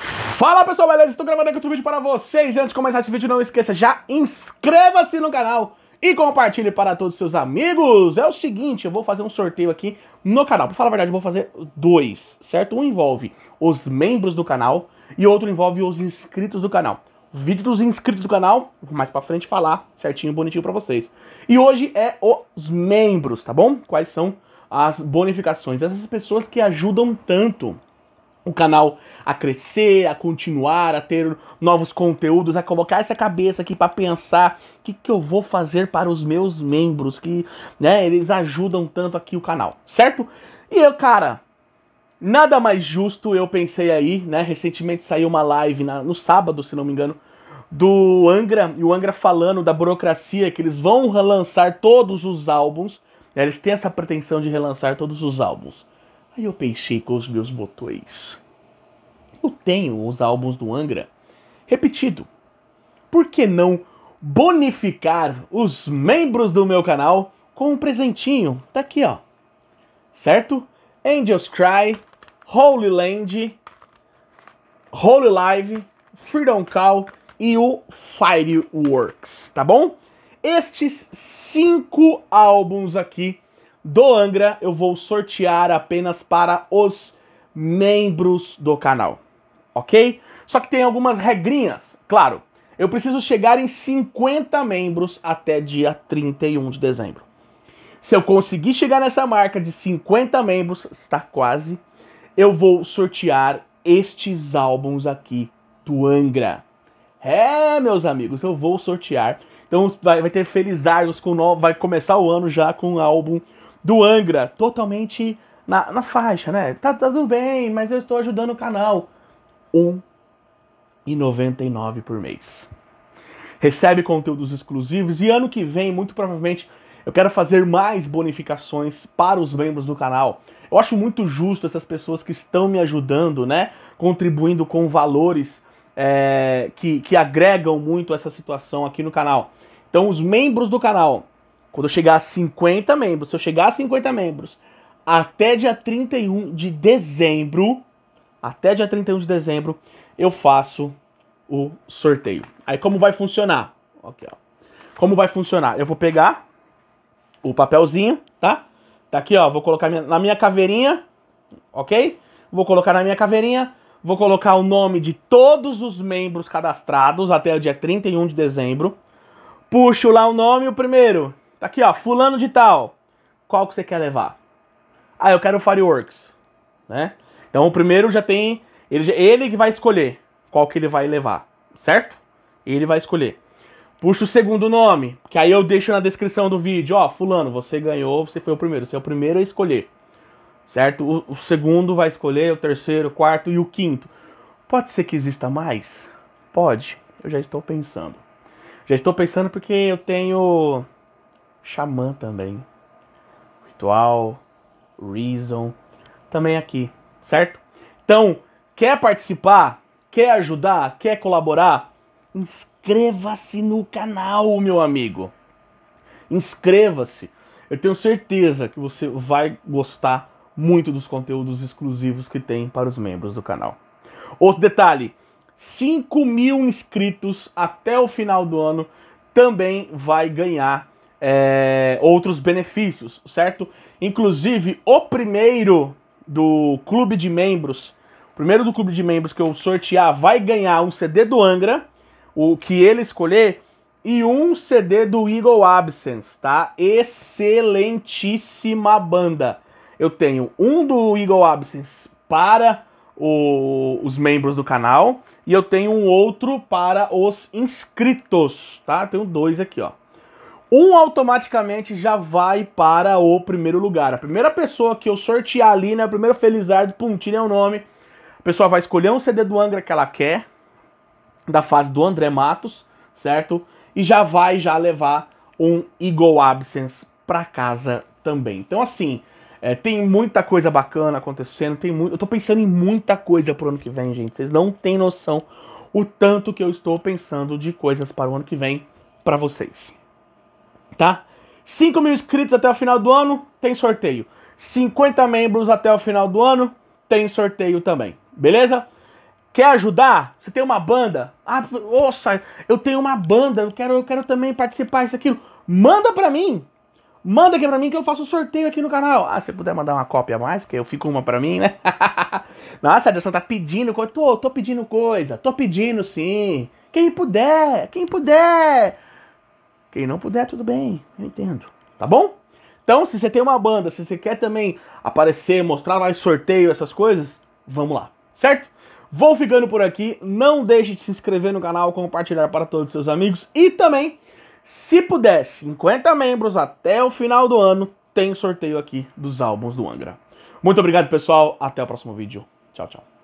Fala pessoal, beleza? Estou gravando aqui outro vídeo para vocês. Antes de começar esse vídeo, não esqueça, já inscreva-se no canal e compartilhe para todos os seus amigos. É o seguinte, eu vou fazer um sorteio aqui no canal. Para falar a verdade, eu vou fazer dois, certo? Um envolve os membros do canal e outro envolve os inscritos do canal. vídeo dos inscritos do canal, mais para frente falar certinho, bonitinho para vocês. E hoje é os membros, tá bom? Quais são as bonificações? Essas pessoas que ajudam tanto o canal a crescer, a continuar, a ter novos conteúdos, a colocar essa cabeça aqui para pensar o que, que eu vou fazer para os meus membros, que né, eles ajudam tanto aqui o canal, certo? E eu, cara, nada mais justo, eu pensei aí, né? Recentemente saiu uma live na, no sábado, se não me engano, do Angra, e o Angra falando da burocracia, que eles vão relançar todos os álbuns, né, eles têm essa pretensão de relançar todos os álbuns. Aí eu pensei com os meus botões. Eu tenho os álbuns do Angra repetido. Por que não bonificar os membros do meu canal com um presentinho? Tá aqui, ó. Certo? Angels Cry, Holy Land, Holy Live, Freedom Call e o Fireworks, tá bom? Estes cinco álbuns aqui do Angra eu vou sortear apenas para os membros do canal, ok? Só que tem algumas regrinhas, claro. Eu preciso chegar em 50 membros até dia 31 de dezembro. Se eu conseguir chegar nessa marca de 50 membros, está quase, eu vou sortear estes álbuns aqui do Angra. É, meus amigos, eu vou sortear. Então vai, vai ter Felizardos com no... vai começar o ano já com um álbum do Angra, totalmente na, na faixa, né? Tá, tá tudo bem, mas eu estou ajudando o canal. 1,99 por mês. Recebe conteúdos exclusivos e ano que vem, muito provavelmente, eu quero fazer mais bonificações para os membros do canal. Eu acho muito justo essas pessoas que estão me ajudando, né? Contribuindo com valores é, que, que agregam muito essa situação aqui no canal. Então, os membros do canal quando eu chegar a 50 membros, se eu chegar a 50 membros até dia 31 de dezembro, até dia 31 de dezembro, eu faço o sorteio. Aí como vai funcionar? Aqui, ó. Como vai funcionar? Eu vou pegar o papelzinho, tá? Tá aqui, ó. Vou colocar na minha caveirinha, ok? Vou colocar na minha caveirinha. Vou colocar o nome de todos os membros cadastrados até o dia 31 de dezembro. Puxo lá o nome, o primeiro. Tá aqui, ó, fulano de tal. Qual que você quer levar? Ah, eu quero o Fireworks, né? Então o primeiro já tem ele ele que vai escolher qual que ele vai levar, certo? Ele vai escolher. Puxa o segundo nome, que aí eu deixo na descrição do vídeo, ó, fulano, você ganhou, você foi o primeiro, você é o primeiro a escolher. Certo? O, o segundo vai escolher, o terceiro, o quarto e o quinto. Pode ser que exista mais? Pode. Eu já estou pensando. Já estou pensando porque eu tenho Xamã também. Ritual, Reason, também aqui, certo? Então, quer participar? Quer ajudar? Quer colaborar? Inscreva-se no canal, meu amigo. Inscreva-se. Eu tenho certeza que você vai gostar muito dos conteúdos exclusivos que tem para os membros do canal. Outro detalhe: 5 mil inscritos até o final do ano também vai ganhar é, outros benefícios, certo? Inclusive, o primeiro do clube de membros, o primeiro do clube de membros que eu sortear vai ganhar um CD do Angra, o que ele escolher, e um CD do Eagle Absence, tá? Excelentíssima banda. Eu tenho um do Eagle Absence para o, os membros do canal e eu tenho um outro para os inscritos, tá? tenho dois aqui, ó um automaticamente já vai para o primeiro lugar. A primeira pessoa que eu sortear ali, né? O primeiro Felizardo, pum, é o nome. A pessoa vai escolher um CD do Angra que ela quer, da fase do André Matos, certo? E já vai já levar um Eagle Absence para casa também. Então, assim, é, tem muita coisa bacana acontecendo, tem muito. Eu tô pensando em muita coisa pro ano que vem, gente. Vocês não têm noção o tanto que eu estou pensando de coisas para o ano que vem para vocês tá? 5 mil inscritos até o final do ano, tem sorteio. 50 membros até o final do ano, tem sorteio também, beleza? Quer ajudar? Você tem uma banda? Ah, nossa, eu tenho uma banda, eu quero, eu quero também participar isso aquilo. Manda pra mim. Manda aqui pra mim que eu faço sorteio aqui no canal. Ah, se puder mandar uma cópia a mais, porque eu fico uma pra mim, né? nossa, Anderson tá pedindo coisa. Tô, tô pedindo coisa. Tô pedindo sim. Quem puder, quem puder. Quem não puder, tudo bem, eu entendo. Tá bom? Então, se você tem uma banda, se você quer também aparecer, mostrar mais sorteio, essas coisas, vamos lá, certo? Vou ficando por aqui. Não deixe de se inscrever no canal, compartilhar para todos os seus amigos e também, se puder, 50 membros até o final do ano, tem sorteio aqui dos álbuns do Angra. Muito obrigado, pessoal. Até o próximo vídeo. Tchau, tchau.